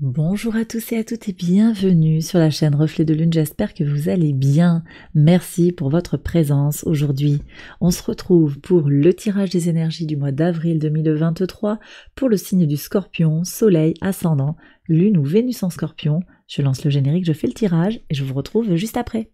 Bonjour à tous et à toutes et bienvenue sur la chaîne Reflet de Lune. J'espère que vous allez bien. Merci pour votre présence aujourd'hui. On se retrouve pour le tirage des énergies du mois d'avril 2023 pour le signe du scorpion, soleil, ascendant, lune ou Vénus en scorpion. Je lance le générique, je fais le tirage et je vous retrouve juste après.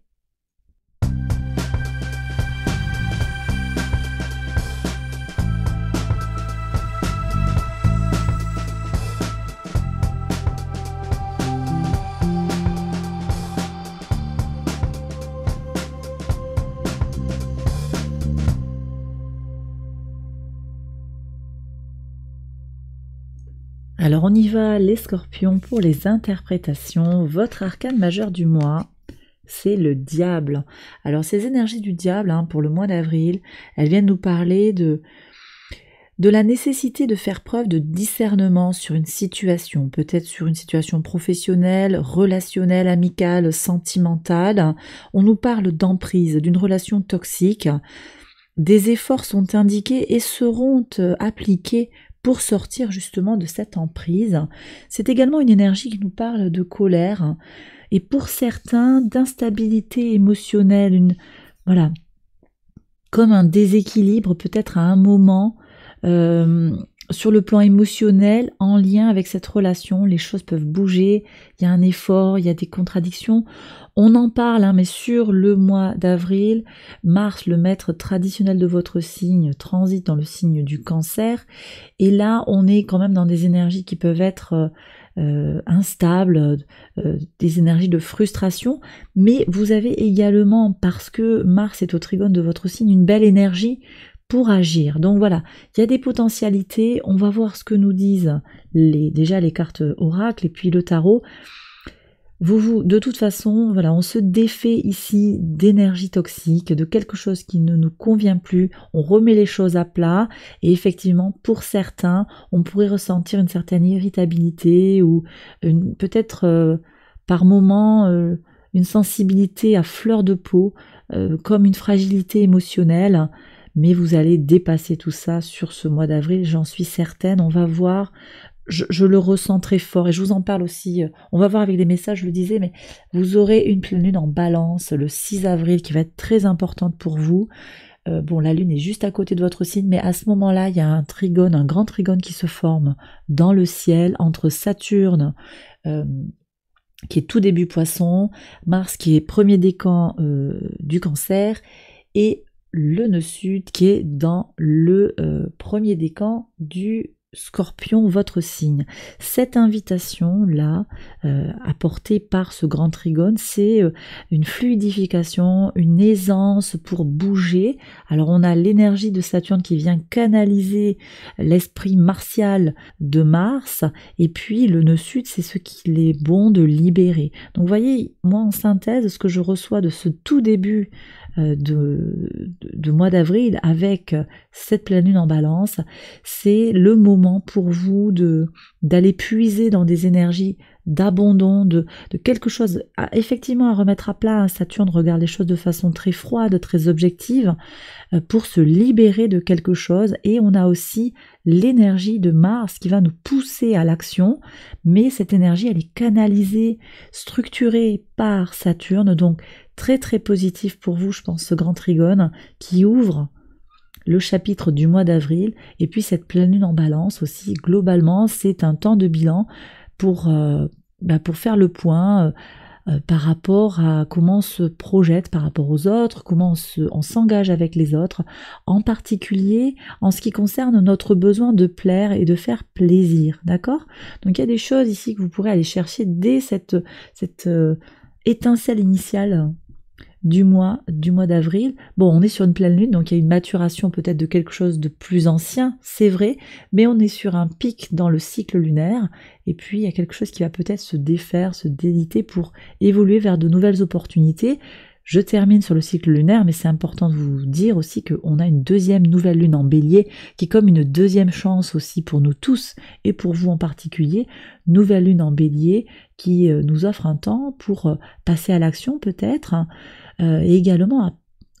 Alors on y va les scorpions pour les interprétations. Votre arcane majeur du mois, c'est le diable. Alors ces énergies du diable hein, pour le mois d'avril, elles viennent nous parler de de la nécessité de faire preuve de discernement sur une situation, peut-être sur une situation professionnelle, relationnelle, amicale, sentimentale. On nous parle d'emprise, d'une relation toxique. Des efforts sont indiqués et seront euh, appliqués pour sortir justement de cette emprise. C'est également une énergie qui nous parle de colère et pour certains d'instabilité émotionnelle, une voilà comme un déséquilibre peut-être à un moment. Euh, sur le plan émotionnel, en lien avec cette relation, les choses peuvent bouger, il y a un effort, il y a des contradictions. On en parle, hein, mais sur le mois d'avril, Mars, le maître traditionnel de votre signe, transite dans le signe du cancer. Et là, on est quand même dans des énergies qui peuvent être euh, euh, instables, euh, des énergies de frustration. Mais vous avez également, parce que Mars est au trigone de votre signe, une belle énergie pour agir. Donc voilà, il y a des potentialités, on va voir ce que nous disent les, déjà les cartes oracle et puis le tarot. Vous, vous, de toute façon, voilà, on se défait ici d'énergie toxique, de quelque chose qui ne nous convient plus, on remet les choses à plat, et effectivement, pour certains, on pourrait ressentir une certaine irritabilité ou peut-être euh, par moment euh, une sensibilité à fleur de peau, euh, comme une fragilité émotionnelle mais vous allez dépasser tout ça sur ce mois d'avril, j'en suis certaine. On va voir, je, le ressens très fort et je vous en parle aussi. Euh, on va voir avec des messages, je le disais, mais vous aurez une pleine lune en balance le 6 avril qui va être très importante pour vous. Euh, bon, la lune est juste à côté de votre signe, mais à ce moment-là, il y a un trigone, un grand trigone qui se forme dans le ciel entre Saturne. Euh, qui est tout début poisson, Mars qui est premier décan camps du cancer, et le nœud sud qui est dans le premier euh, premier décan du scorpion, votre signe. Cette invitation-là, euh, apportée par ce grand trigone, c'est euh, une fluidification, une aisance pour bouger. Alors on a l'énergie de Saturne qui vient canaliser l'esprit martial de Mars, et puis le nœud sud, c'est ce qu'il est bon de libérer. Donc vous voyez, moi en synthèse, ce que je reçois de ce tout début euh, de, mois d'avril avec cette pleine lune en balance, c'est le moment pour vous de d'aller puiser dans des énergies d'abandon, de, quelque chose à, effectivement à remettre à plat. Hein, Saturne regarde les choses de façon très froide, très objective, euh, pour se libérer de quelque chose. Et on a aussi l'énergie de Mars qui va nous pousser à l'action, mais cette énergie, elle est canalisée, structurée par Saturne. Donc très très positif pour vous, je pense, ce grand trigone qui ouvre le chapitre du mois d'avril, et puis cette pleine lune en balance aussi, globalement, c'est un temps de bilan pour, euh, bah pour faire le point euh, euh, par rapport à comment on se projette par rapport aux autres, comment on s'engage avec les autres, en particulier en ce qui concerne notre besoin de plaire et de faire plaisir, d'accord Donc il y a des choses ici que vous pourrez aller chercher dès cette, cette étincelle initiale du mois du mois d'avril. Bon, on est sur une pleine lune, donc il y a une maturation peut-être de quelque chose de plus ancien, c'est vrai, mais on est sur un pic dans le cycle lunaire, et puis il y a quelque chose qui va peut-être se défaire, se déliter pour évoluer vers de nouvelles opportunités. Je termine sur le cycle lunaire, mais c'est important de vous dire aussi qu'on a une deuxième nouvelle lune en bélier, qui est comme une deuxième chance aussi pour nous tous, et pour vous en particulier, nouvelle lune en bélier, qui euh, nous offre un temps pour euh, passer à l'action peut-être, euh, et également à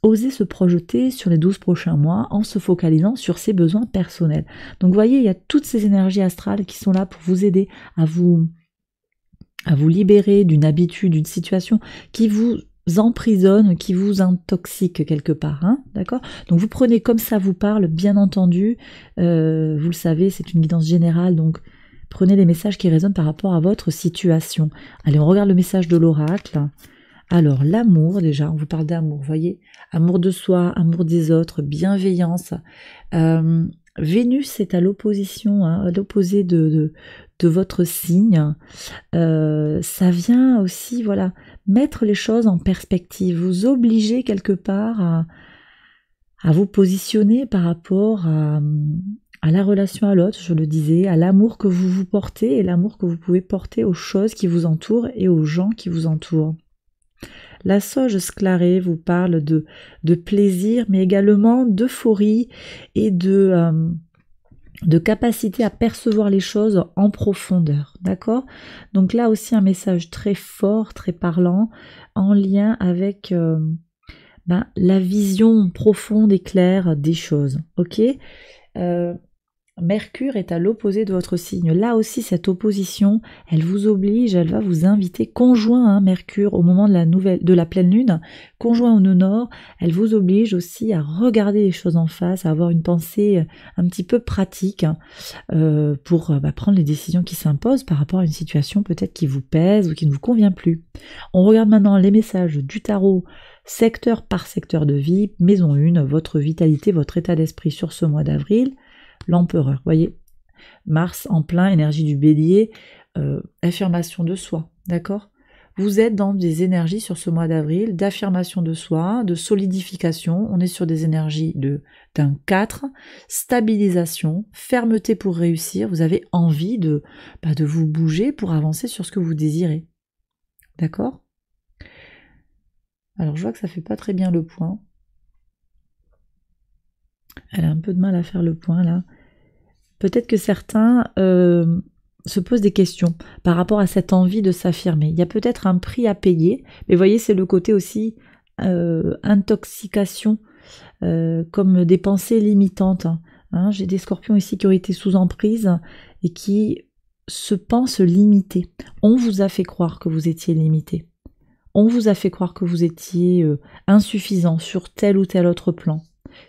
oser se projeter sur les 12 prochains mois en se focalisant sur ses besoins personnels. Donc vous voyez, il y a toutes ces énergies astrales qui sont là pour vous aider à vous à vous libérer d'une habitude, d'une situation qui vous emprisonne, qui vous intoxique quelque part, hein, d'accord Donc vous prenez comme ça vous parle, bien entendu, euh, vous le savez, c'est une guidance générale, donc prenez les messages qui résonnent par rapport à votre situation. Allez, on regarde le message de l'oracle. Alors l'amour, déjà, on vous parle d'amour, voyez, amour de soi, amour des autres, bienveillance. Euh, Vénus est à l'opposition, hein, à l'opposé de, votre signe. Euh, ça vient aussi, voilà, mettre les choses en perspective, vous obliger quelque part à, vous positionner par rapport à la relation à l'autre, je le disais, à l'amour que vous vous portez et l'amour que vous pouvez porter aux choses qui vous entourent et aux gens qui vous entourent. La sauge sclarée vous parle de, de plaisir, mais également d'euphorie et de, euh, de capacité à percevoir les choses en profondeur. D'accord Donc là aussi un message très fort, très parlant, en lien avec euh, ben, la vision profonde et claire des choses. Ok euh, Mercure est à l'opposé de votre signe. Là aussi, cette opposition, elle vous oblige, elle va vous inviter conjoint à hein, Mercure au moment de la nouvelle, de la pleine lune, conjoint au nœud nord, elle vous oblige aussi à regarder les choses en face, à avoir une pensée euh, un petit peu pratique hein, euh, pour euh, bah, prendre les décisions qui s'imposent par rapport à une situation peut-être qui vous pèse ou qui ne vous convient plus. On regarde maintenant les messages du tarot secteur par secteur de vie, maison une, votre vitalité, votre état d'esprit sur ce mois d'avril l'empereur. Voyez, Mars en plein, énergie du bélier, euh, affirmation de soi, d'accord Vous êtes dans des énergies sur ce mois d'avril d'affirmation de soi, de solidification, on est sur des énergies de d'un 4, stabilisation, fermeté pour réussir, vous avez envie de, bah, de vous bouger pour avancer sur ce que vous désirez. D'accord Alors je vois que ça fait pas très bien le point. Elle a un peu de mal à faire le point là. Peut-être que certains euh, se posent des questions par rapport à cette envie de s'affirmer. Il y a peut-être un prix à payer, mais voyez, c'est le côté aussi euh, intoxication, euh, comme des pensées limitantes. Hein. J'ai des scorpions ici qui ont été sous emprise et qui se pensent limités. On vous a fait croire que vous étiez limité. On vous a fait croire que vous étiez insuffisant sur tel ou tel autre plan.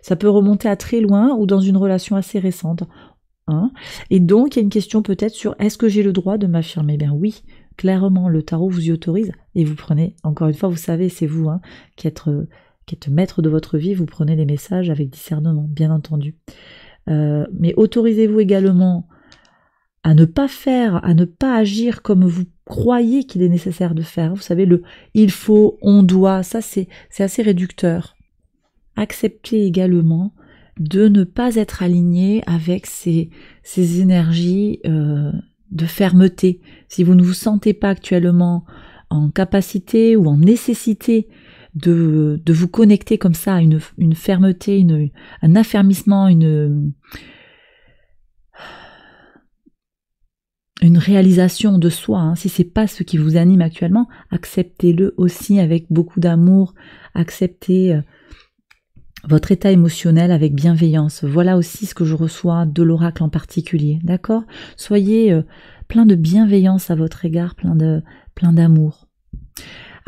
Ça peut remonter à très loin ou dans une relation assez récente. Hein et donc, il y a une question peut-être sur est-ce que j'ai le droit de m'affirmer Ben oui, clairement, le tarot vous y autorise et vous prenez, encore une fois, vous savez, c'est vous hein, euh, qui, êtes, maître de votre vie, vous prenez les messages avec discernement, bien entendu. Euh, mais autorisez-vous également à ne pas faire, à ne pas agir comme vous croyez qu'il est nécessaire de faire. Vous savez, le il faut, on doit, ça c'est assez réducteur accepter également de ne pas être aligné avec ces, énergies euh, de fermeté. Si vous ne vous sentez pas actuellement en capacité ou en nécessité de, vous connecter comme ça à une, fermeté, une, un affermissement, une, une réalisation de soi. si hein, Si c'est pas ce qui vous anime actuellement, acceptez-le aussi avec beaucoup d'amour, acceptez euh, votre état émotionnel avec bienveillance. Voilà aussi ce que je reçois de l'oracle en particulier, d'accord Soyez euh, plein de bienveillance à votre égard, plein de plein d'amour.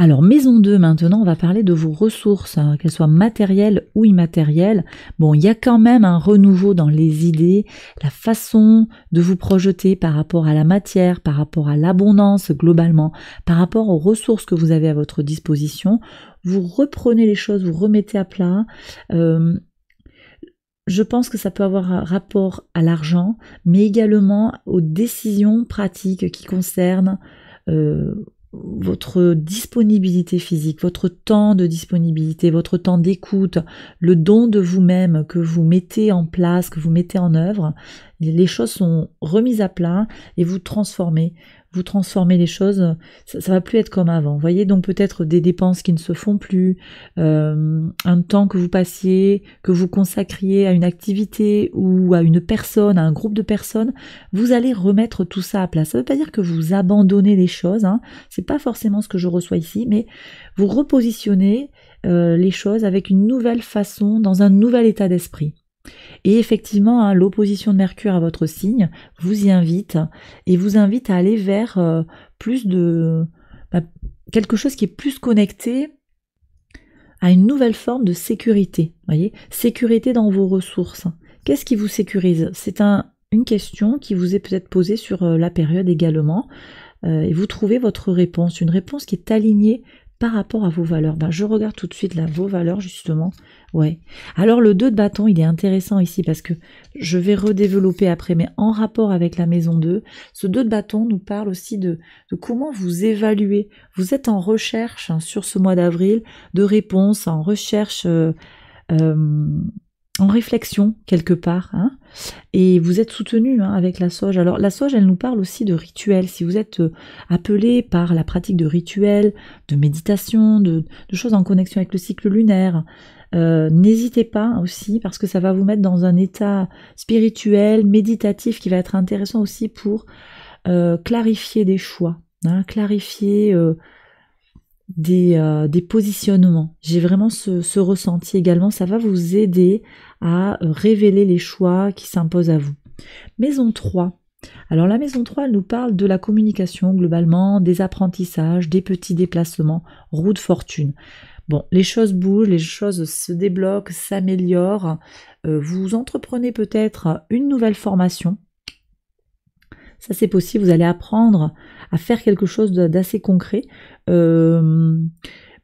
Alors, maison 2, maintenant, on va parler de vos ressources, hein, qu'elles soient matérielles ou immatérielles. Bon, il y a quand même un renouveau dans les idées, la façon de vous projeter par rapport à la matière, par rapport à l'abondance globalement, par rapport aux ressources que vous avez à votre disposition vous reprenez les choses, vous remettez à plat. Euh, je pense que ça peut avoir un rapport à l'argent, mais également aux décisions pratiques qui concernent euh, votre disponibilité physique, votre temps de disponibilité, votre temps d'écoute, le don de vous-même que vous mettez en place, que vous mettez en œuvre. Les choses sont remises à plat et vous transformez vous transformez les choses, ça, va plus être comme avant. Vous voyez donc peut-être des dépenses qui ne se font plus, euh, un temps que vous passiez, que vous consacriez à une activité ou à une personne, à un groupe de personnes, vous allez remettre tout ça à plat. Ça ne veut pas dire que vous abandonnez les choses, hein. c'est pas forcément ce que je reçois ici, mais vous repositionnez euh, les choses avec une nouvelle façon, dans un nouvel état d'esprit. Et effectivement, hein, l'opposition de Mercure à votre signe vous y invite et vous invite à aller vers euh, plus de bah, quelque chose qui est plus connecté à une nouvelle forme de sécurité. Voyez, sécurité dans vos ressources. Qu'est-ce qui vous sécurise C'est une question qui vous est peut-être posée sur euh, la période également. Euh, et vous trouvez votre réponse, une réponse qui est alignée par rapport à vos valeurs. Ben, je regarde tout de suite là vos valeurs justement. Ouais. Alors le 2 de bâton, il est intéressant ici parce que je vais redévelopper après, mais en rapport avec la maison 2, ce 2 de bâton nous parle aussi de, de comment vous évaluez. Vous êtes en recherche hein, sur ce mois d'avril de réponses, en recherche. Euh, euh, en réflexion quelque part. Hein. et vous êtes soutenu hein, avec la soja. Alors la soja, elle nous parle aussi de rituels. Si vous êtes euh, appelé par la pratique de rituels, de méditation, de, choses en connexion avec le cycle lunaire, euh, n'hésitez pas aussi parce que ça va vous mettre dans un état spirituel, méditatif qui va être intéressant aussi pour euh, clarifier des choix, hein, clarifier des, positionnements. J'ai vraiment ce, ce, ressenti également. Ça va vous aider à révéler les choix qui s'imposent à vous. Maison 3. Alors la maison 3 elle nous parle de la communication globalement, des apprentissages, des petits déplacements, roue de fortune. Bon, les choses bougent, les choses se débloquent, s'améliorent. Euh, vous entreprenez peut-être une nouvelle formation. Ça c'est possible, vous allez apprendre à faire quelque chose d'assez concret. Euh,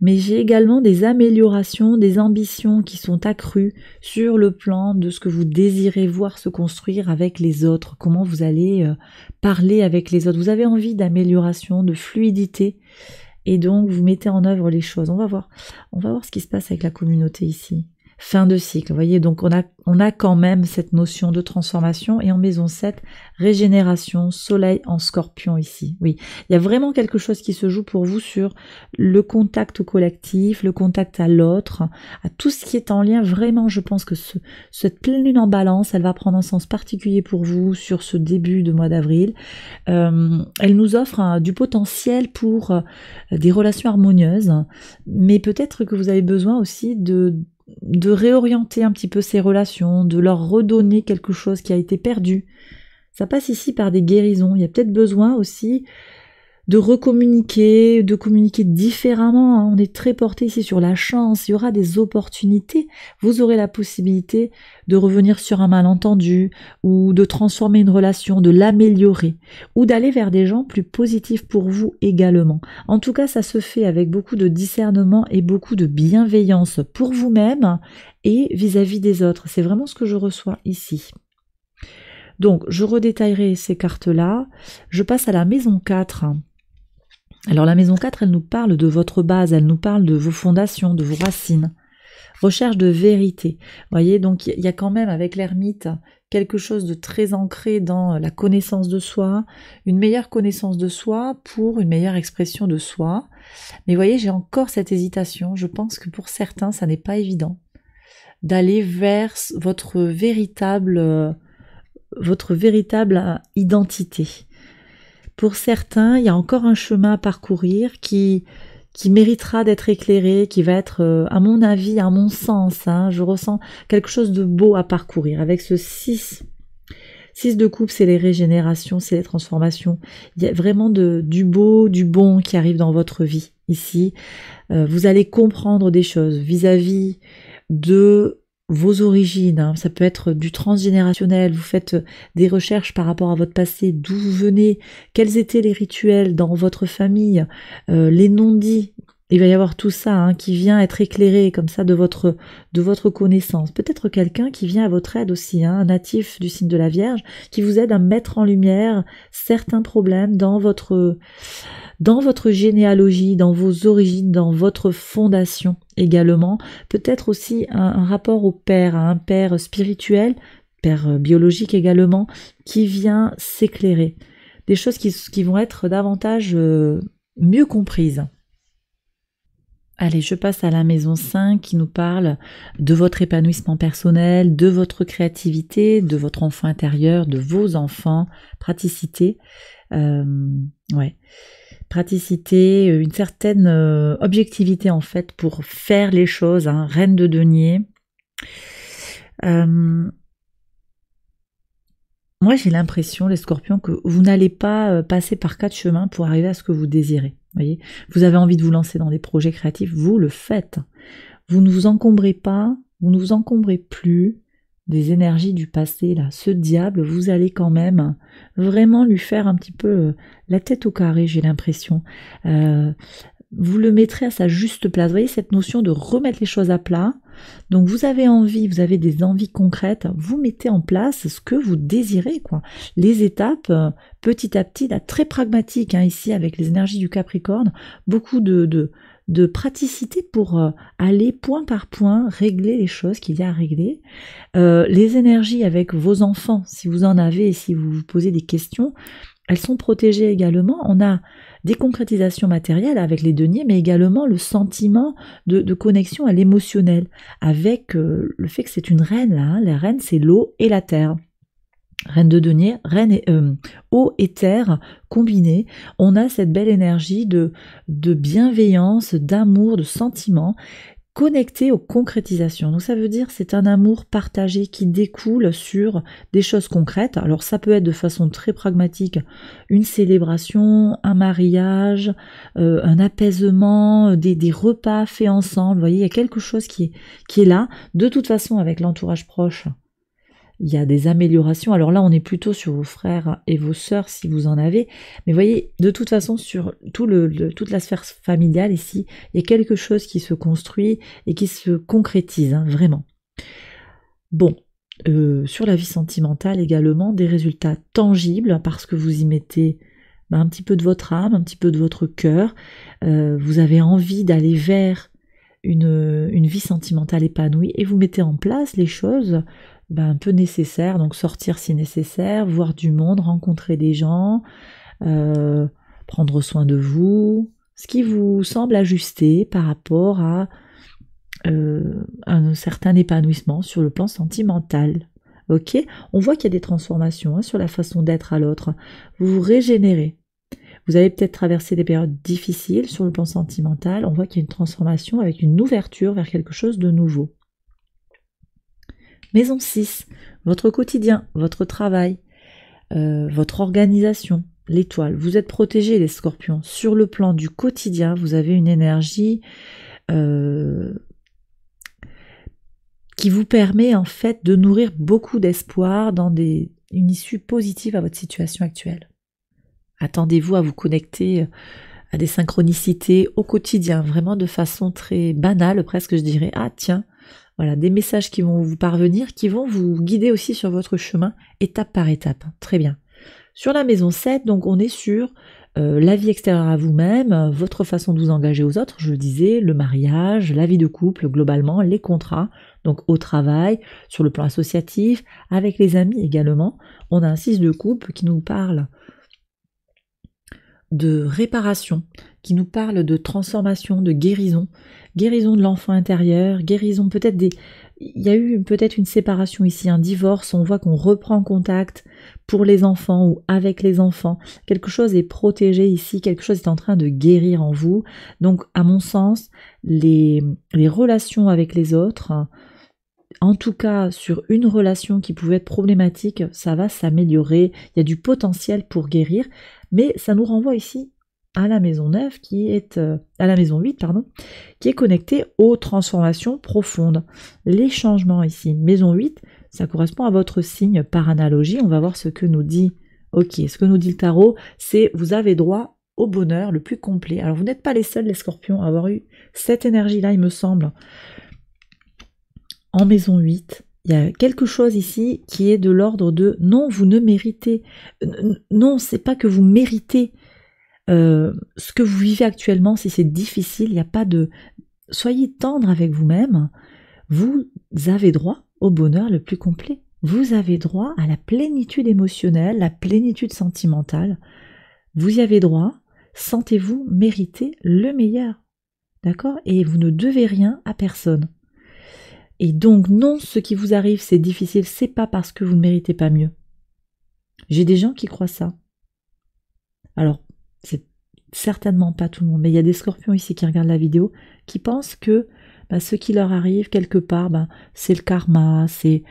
mais j'ai également des améliorations, des ambitions qui sont accrues sur le plan de ce que vous désirez voir se construire avec les autres, comment vous allez euh, parler avec les autres. Vous avez envie d'amélioration, de fluidité, et donc vous mettez en œuvre les choses. On va voir, on va voir ce qui se passe avec la communauté ici fin de cycle. Vous voyez, donc on a, on a quand même cette notion de transformation et en maison 7, régénération, soleil en scorpion ici. Oui, il y a vraiment quelque chose qui se joue pour vous sur le contact collectif, le contact à l'autre, à tout ce qui est en lien. Vraiment, je pense que ce, cette pleine lune en balance, elle va prendre un sens particulier pour vous sur ce début de mois d'avril. Euh, elle nous offre hein, du potentiel pour euh, des relations harmonieuses, mais peut-être que vous avez besoin aussi de de réorienter un petit peu ces relations, de leur redonner quelque chose qui a été perdu. Ça passe ici par des guérisons. Il y a peut-être besoin aussi de recommuniquer, de communiquer différemment. Hein. On est très porté ici sur la chance. Il y aura des opportunités. Vous aurez la possibilité de revenir sur un malentendu ou de transformer une relation, de l'améliorer ou d'aller vers des gens plus positifs pour vous également. En tout cas, ça se fait avec beaucoup de discernement et beaucoup de bienveillance pour vous-même et vis-à-vis des autres. C'est vraiment ce que je reçois ici. Donc, je redétaillerai ces cartes-là. Je passe à la maison 4. Alors la maison 4, elle nous parle de votre base, elle nous parle de vos fondations, de vos racines. Recherche de vérité. Vous voyez, donc il y a quand même avec l'ermite quelque chose de très ancré dans la connaissance de soi, une meilleure connaissance de soi pour une meilleure expression de soi. Mais vous voyez, j'ai encore cette hésitation. Je pense que pour certains, ça n'est pas évident d'aller vers votre véritable, euh, votre véritable euh, identité. Pour certains, il y a encore un chemin à parcourir qui, qui méritera d'être éclairé, qui va être, euh, à mon avis, à mon sens, hein, je ressens quelque chose de beau à parcourir. Avec ce 6, 6 de coupe, c'est les régénérations, c'est les transformations. Il y a vraiment de, du beau, du bon qui arrive dans votre vie ici. Euh, vous allez comprendre des choses vis à -vis de vos origines, hein. ça peut être du transgénérationnel, vous faites euh, des recherches par rapport à votre passé, d'où vous venez, quels étaient les rituels dans votre famille, euh, les non-dits il va y avoir tout ça hein, qui vient être éclairé comme ça de votre, de votre connaissance. Peut-être quelqu'un qui vient à votre aide aussi, hein, un natif du signe de la Vierge, qui vous aide à mettre en lumière certains problèmes dans votre, dans votre généalogie, dans vos origines, dans votre fondation également. Peut-être aussi un, rapport au père, à hein, un père spirituel, père euh, biologique également, qui vient s'éclairer. Des choses qui vont être davantage euh, mieux comprises. Allez, je passe à la maison 5 qui nous parle de votre épanouissement personnel, de votre créativité, de votre enfant intérieur, de vos enfants, praticité. Euh, ouais. Praticité, euh, une certaine euh, objectivité en fait pour faire les choses, hein. reine de denier. moi j'ai l'impression, les scorpions, que vous n'allez pas passer par quatre chemins pour arriver à ce que vous désirez vous avez envie de vous lancer dans des projets créatifs, vous le faites. Vous ne vous encombrez pas, vous ne vous encombrez plus des énergies du passé là. Ce diable, vous allez quand même vraiment lui faire un petit peu euh, la tête au carré, j'ai l'impression. Euh, vous le mettrez à sa juste place. Vous voyez cette notion de remettre les choses à plat. Donc vous avez envie, vous avez des envies concrètes, vous mettez en place ce que vous désirez, quoi. Les étapes, euh, petit à petit, là, très pragmatique, hein, ici avec les énergies du Capricorne, beaucoup de, de, de praticité pour euh, aller point par point régler les choses qu'il y a à régler. Euh, les énergies avec vos enfants, si vous en avez et si vous vous posez des questions, elles sont protégées également. On a des concrétisations matérielles avec les deniers, mais également le sentiment de, connexion à l'émotionnel, avec euh, le fait que c'est une reine, là, hein. la reine c'est l'eau et la terre. Reine de deniers, reine et, euh, eau et terre combinées, on a cette belle énergie de, de bienveillance, d'amour, de sentiment connecté aux concrétisations. Donc ça veut dire c'est un amour partagé qui découle sur des choses concrètes. Alors ça peut être de façon très pragmatique une célébration, un mariage, euh, un apaisement, euh, des, repas faits ensemble. Vous voyez, il y a quelque chose qui est, qui est là. De toute façon, avec l'entourage proche, il y a des améliorations. Alors là, on est plutôt sur vos frères et vos sœurs si vous en avez. Mais voyez, de toute façon, sur toute la sphère familiale ici, il y a quelque chose qui se construit et qui se concrétise, hein, vraiment. Bon, euh, sur la vie sentimentale également, des résultats tangibles parce que vous y mettez ben, un petit peu de votre âme, un petit peu de votre cœur. Euh, vous avez envie d'aller vers une, vie sentimentale épanouie et vous mettez en place les choses bah, un peu nécessaire, donc sortir si nécessaire, voir du monde, rencontrer des gens, euh, prendre soin de vous, ce qui vous semble ajusté par rapport à euh, un certain épanouissement sur le plan sentimental. Ok On voit qu'il y a des transformations hein, sur la façon d'être à l'autre. Vous vous régénérez. Vous avez peut-être traversé des périodes difficiles sur le plan sentimental. On voit qu'il y a une transformation avec une ouverture vers quelque chose de nouveau. Maison 6, votre quotidien, votre travail, euh, votre organisation, l'étoile. Vous êtes protégé les scorpions. Sur le plan du quotidien, vous avez une énergie euh, qui vous permet en fait de nourrir beaucoup d'espoir dans une issue positive à votre situation actuelle. Attendez-vous à vous connecter euh, à des synchronicités au quotidien, vraiment de façon très banale, presque je dirais, ah tiens, voilà, des messages qui vont vous parvenir, qui vont vous guider aussi sur votre chemin, étape par étape. Très bien. Sur la maison 7, donc on est sur euh, la vie extérieure à vous-même, votre façon de vous engager aux autres, je le disais, le mariage, la vie de couple globalement, les contrats, donc au travail, sur le plan associatif, avec les amis également. On a un 6 de couple qui nous parle de réparation, qui nous parle de transformation, de guérison, guérison de l'enfant intérieur, guérison peut-être des... Il y a eu peut-être une séparation ici, un divorce, on voit qu'on reprend contact pour les enfants ou avec les enfants. Quelque chose est protégé ici, quelque chose est en train de guérir en vous. Donc à mon sens, les, relations avec les autres, en tout cas sur une relation qui pouvait être problématique, ça va s'améliorer, il y a du potentiel pour guérir, mais ça nous renvoie ici à la maison 9 qui est euh, à la maison 8 pardon qui est connectée aux transformations profondes les changements ici maison 8 ça correspond à votre signe par analogie on va voir ce que nous dit ok ce que nous dit le tarot c'est vous avez droit au bonheur le plus complet alors vous n'êtes pas les seuls les scorpions à avoir eu cette énergie là il me semble en maison 8 il y a quelque chose ici qui est de l'ordre de non, vous ne méritez. Non, c'est pas que vous méritez euh, ce que vous vivez actuellement, si c'est difficile, il n'y a pas de... Soyez tendre avec vous-même, vous avez droit au bonheur le plus complet. Vous avez droit à la plénitude émotionnelle, la plénitude sentimentale. Vous y avez droit, sentez-vous mériter le meilleur. D'accord Et vous ne devez rien à personne. Et donc non, ce qui vous arrive, c'est difficile, c'est pas parce que vous ne méritez pas mieux. J'ai des gens qui croient ça. Alors, certainement pas tout le monde, mais il y a des scorpions ici qui regardent la vidéo, qui pensent que bah, ce qui leur arrive quelque part, bah, c'est le karma, c'est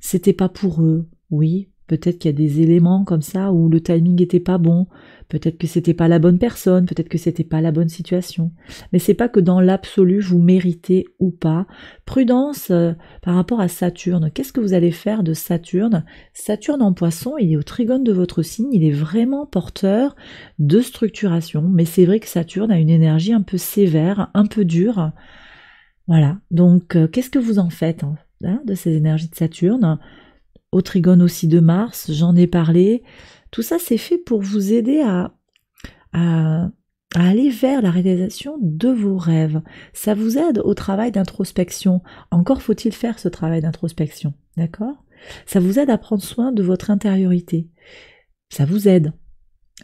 c'était pas pour eux. Oui, Peut-être qu'il y a des éléments comme ça où le timing n'était pas bon, peut-être que c'était pas la bonne personne, peut-être que c'était pas la bonne situation. Mais c'est pas que dans l'absolu vous méritez ou pas. Prudence euh, par rapport à Saturne. Qu'est-ce que vous allez faire de Saturne Saturne en poisson, il est au trigone de votre signe, il est vraiment porteur de structuration. Mais c'est vrai que Saturne a une énergie un peu sévère, un peu dure. Voilà. Donc euh, qu'est-ce que vous en faites hein, de ces énergies de Saturne au Trigone aussi de Mars, j'en ai parlé. Tout ça, c'est fait pour vous aider à, à, aller vers la réalisation de vos rêves. Ça vous aide au travail d'introspection. Encore faut-il faire ce travail d'introspection, d'accord Ça vous aide à prendre soin de votre intériorité. Ça vous aide.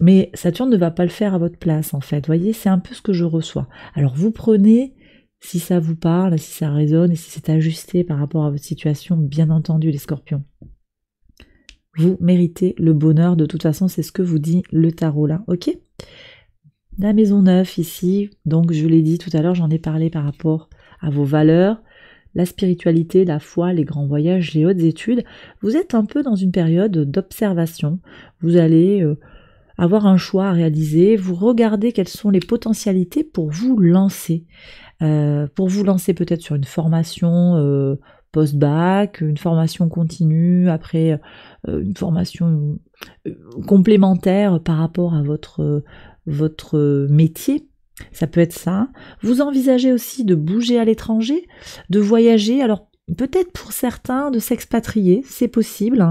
Mais Saturne ne va pas le faire à votre place, en fait. Voyez, c'est un peu ce que je reçois. Alors vous prenez si ça vous parle, si ça résonne et si c'est ajusté par rapport à votre situation, bien entendu, les scorpions. Vous méritez le bonheur, de toute façon, c'est ce que vous dit le tarot là, ok La maison 9 ici, donc je l'ai dit tout à l'heure, j'en ai parlé par rapport à vos valeurs, la spiritualité, la foi, les grands voyages, les hautes études. Vous êtes un peu dans une période d'observation. Vous allez euh, avoir un choix à réaliser, vous regardez quelles sont les potentialités pour vous lancer. Euh, pour vous lancer peut-être sur une formation euh, post-bac, une formation continue, après euh, une formation euh, complémentaire par rapport à votre, euh, votre métier. Ça peut être ça. Vous envisagez aussi de bouger à l'étranger, de voyager. Alors peut-être pour certains de s'expatrier, c'est possible.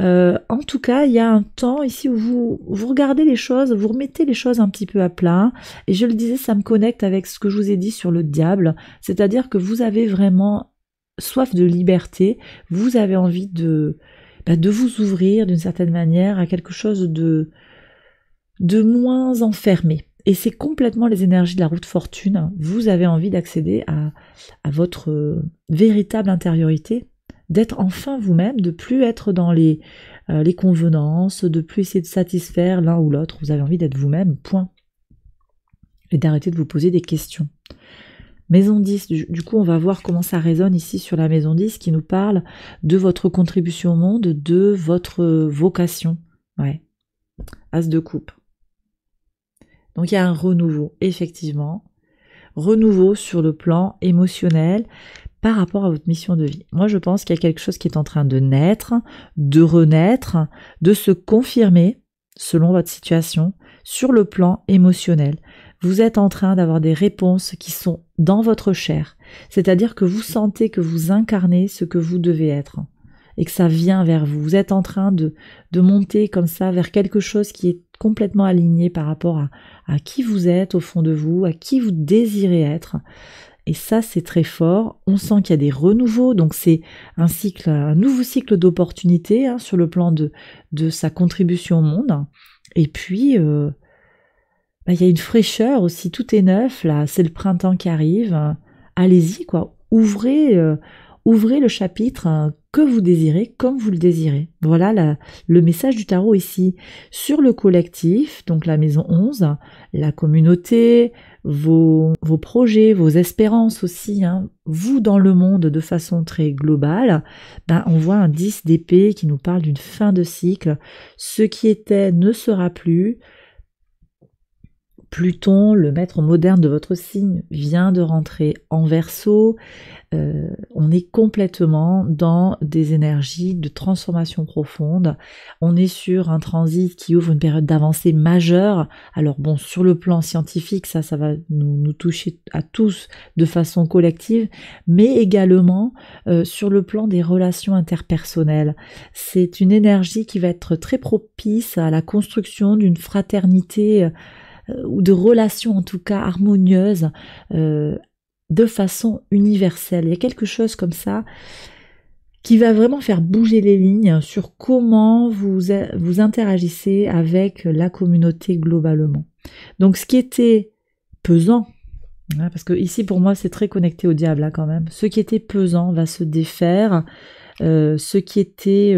en tout cas, il y a un temps ici où vous, vous regardez les choses, vous remettez les choses un petit peu à plat. Et je le disais, ça me connecte avec ce que je vous ai dit sur le diable, c'est-à-dire que vous avez vraiment soif de liberté, vous avez envie de, bah, de vous ouvrir d'une certaine manière à quelque chose de, de moins enfermé. Et c'est complètement les énergies de la route fortune. Vous avez envie d'accéder à, votre euh, véritable intériorité, d'être enfin vous-même, de plus être dans les, euh, les convenances, de plus essayer de satisfaire l'un ou l'autre. Vous avez envie d'être vous-même, point. Et d'arrêter de vous poser des questions. Maison 10, du, coup, on va voir comment ça résonne ici sur la maison 10 qui nous parle de votre contribution au monde, de votre euh, vocation. Ouais. As de coupe. Donc il y a un renouveau, effectivement. Renouveau sur le plan émotionnel par rapport à votre mission de vie. Moi, je pense qu'il y a quelque chose qui est en train de naître, de renaître, de se confirmer selon votre situation sur le plan émotionnel vous êtes en train d'avoir des réponses qui sont dans votre chair, c'est-à-dire que vous sentez que vous incarnez ce que vous devez être et que ça vient vers vous. Vous êtes en train de, de monter comme ça vers quelque chose qui est complètement aligné par rapport à, à qui vous êtes au fond de vous, à qui vous désirez être. Et ça, c'est très fort. On sent qu'il y a des renouveaux, donc c'est un cycle, un nouveau cycle d'opportunités hein, sur le plan de, de sa contribution au monde. Et puis, euh, bah, il y a une fraîcheur aussi, tout est neuf, là, c'est le printemps qui arrive. Allez-y, quoi. Ouvrez, euh, ouvrez le chapitre hein, que vous désirez, comme vous le désirez. Voilà le message du tarot ici. Sur le collectif, donc la maison 11, la communauté, vos, projets, vos espérances aussi, hein, vous dans le monde de façon très globale, ben on voit un 10 d'épée qui nous parle d'une fin de cycle. Ce qui était ne sera plus Pluton, le maître moderne de votre signe, vient de rentrer en verso. Euh, on est complètement dans des énergies de transformation profonde. On est sur un transit qui ouvre une période d'avancée majeure. Alors bon, sur le plan scientifique, ça, ça va nous, toucher à tous de façon collective, mais également euh, sur le plan des relations interpersonnelles. C'est une énergie qui va être très propice à la construction d'une fraternité. Euh, euh, ou de relations en tout cas harmonieuses euh, de façon universelle. Il y a quelque chose comme ça qui va vraiment faire bouger les lignes sur comment vous, vous interagissez avec la communauté globalement. Donc ce qui était pesant, hein, parce que ici pour moi c'est très connecté au diable là, hein, quand même, ce qui était pesant va se défaire, euh, ce qui était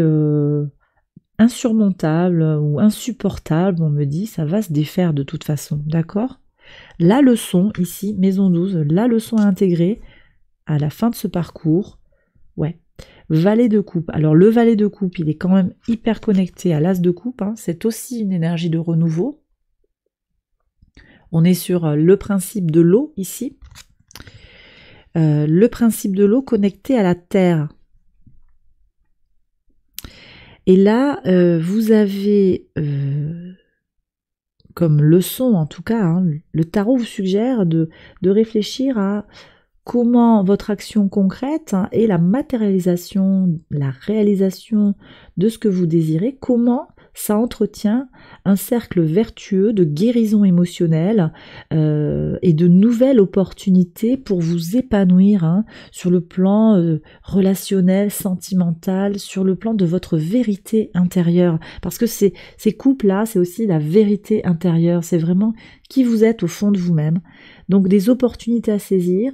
insurmontable ou insupportable, on me dit, ça va se défaire de toute façon, d'accord La leçon, ici, maison 12, la leçon à intégrer à la fin de ce parcours, ouais. Valet de coupe. Alors le valet de coupe, il est quand même hyper connecté à l'as de coupe. Hein. C'est aussi une énergie de renouveau. On est sur euh, le principe de l'eau ici. Euh, le principe de l'eau connecté à la terre. Et là, euh, vous avez euh, comme leçon, en tout cas, hein, le tarot vous suggère de, réfléchir à comment votre action concrète hein, et la matérialisation, la réalisation de ce que vous désirez, comment ça entretient un cercle vertueux de guérison émotionnelle euh, et de nouvelles opportunités pour vous épanouir hein, sur le plan euh, relationnel, sentimental, sur le plan de votre vérité intérieure. Parce que ces, coupes couples-là, c'est aussi la vérité intérieure, c'est vraiment qui vous êtes au fond de vous-même. Donc des opportunités à saisir.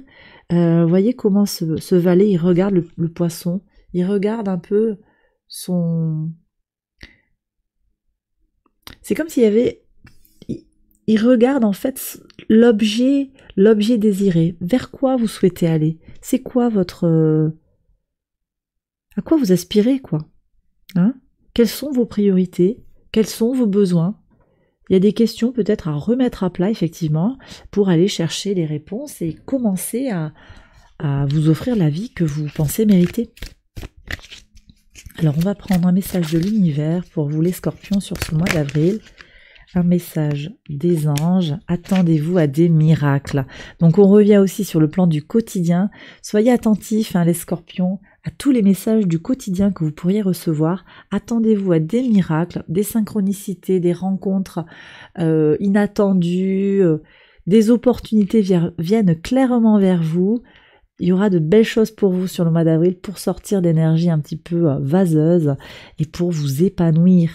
Euh, voyez comment ce, valet, il regarde le poisson, il regarde un peu son c'est comme s'il y avait. Il regarde en fait l'objet, l'objet désiré. Vers quoi vous souhaitez aller C'est quoi votre. Euh, à quoi vous aspirez, quoi hein Quelles sont vos priorités Quels sont vos besoins Il y a des questions peut-être à remettre à plat, effectivement, pour aller chercher les réponses et commencer à, à vous offrir la vie que vous pensez mériter. Alors, on va prendre un message de l'univers pour vous, les scorpions, sur ce mois d'avril. Un message des anges, attendez-vous à des miracles. Donc, on revient aussi sur le plan du quotidien. Soyez attentifs, hein, les scorpions, à tous les messages du quotidien que vous pourriez recevoir. Attendez-vous à des miracles, des synchronicités, des rencontres euh, inattendues. Euh, des opportunités viennent clairement vers vous. Il y aura de belles choses pour vous sur le mois d'avril pour sortir d'énergie un petit peu euh, vaseuse et pour vous épanouir.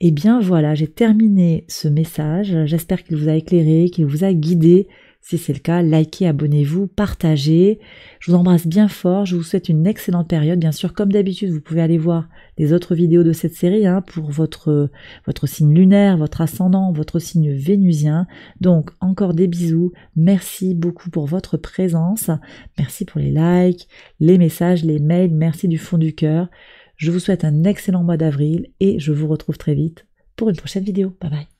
Eh bien voilà, j'ai terminé ce message. J'espère qu'il vous a éclairé, qu'il vous a guidé si c'est le cas, likez, abonnez-vous, partagez. Je vous embrasse bien fort, je vous souhaite une excellente période. Bien sûr, comme d'habitude, vous pouvez aller voir les autres vidéos de cette série hein, pour votre, votre signe lunaire, votre ascendant, votre signe vénusien. Donc, encore des bisous. Merci beaucoup pour votre présence. Merci pour les likes, les messages, les mails. Merci du fond du cœur. Je vous souhaite un excellent mois d'avril et je vous retrouve très vite pour une prochaine vidéo. Bye bye.